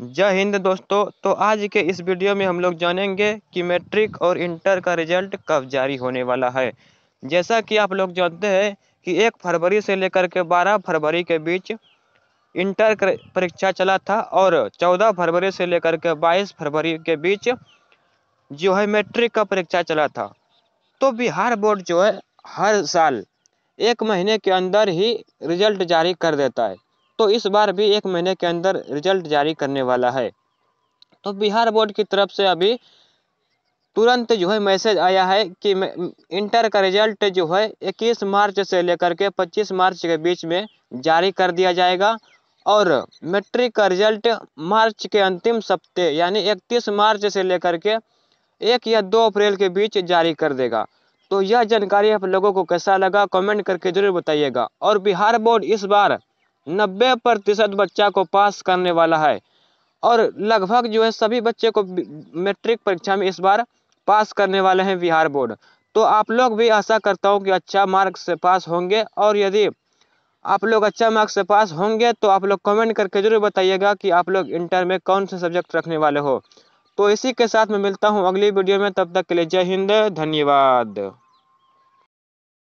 जय हिंद दोस्तों तो आज के इस वीडियो में हम लोग जानेंगे कि मैट्रिक और इंटर का रिजल्ट कब जारी होने वाला है जैसा कि आप लोग जानते हैं कि एक फरवरी से लेकर के बारह फरवरी के बीच इंटर परीक्षा चला था और चौदह फरवरी से लेकर के बाईस फरवरी के बीच जो है मैट्रिक का परीक्षा चला था तो बिहार बोर्ड जो है हर साल एक महीने के अंदर ही रिजल्ट जारी कर देता है तो इस बार भी एक महीने के अंदर रिजल्ट जारी करने वाला है तो बिहार बोर्ड की तरफ से अभी तुरंत जो है मैसेज आया है कि इंटर का रिजल्ट जो है 21 मार्च से लेकर के 25 मार्च के बीच में जारी कर दिया जाएगा और मैट्रिक का रिजल्ट मार्च के अंतिम सप्ताह यानी 31 मार्च से लेकर के एक या दो अप्रैल के बीच जारी कर देगा तो यह जानकारी आप लोगों को कैसा लगा कमेंट करके ज़रूर बताइएगा और बिहार बोर्ड इस बार नब्बे प्रतिशत बच्चा को पास करने वाला है और लगभग जो है सभी बच्चे को मैट्रिक परीक्षा में इस बार पास करने वाले हैं बिहार बोर्ड तो आप लोग भी आशा करता हूँ कि अच्छा मार्क्स से पास होंगे और यदि आप लोग अच्छा मार्क्स से पास होंगे तो आप लोग कमेंट करके जरूर बताइएगा कि आप लोग इंटर में कौन से सब्जेक्ट रखने वाले हो तो इसी के साथ मैं मिलता हूँ अगली वीडियो में तब तक के लिए जय हिंद धन्यवाद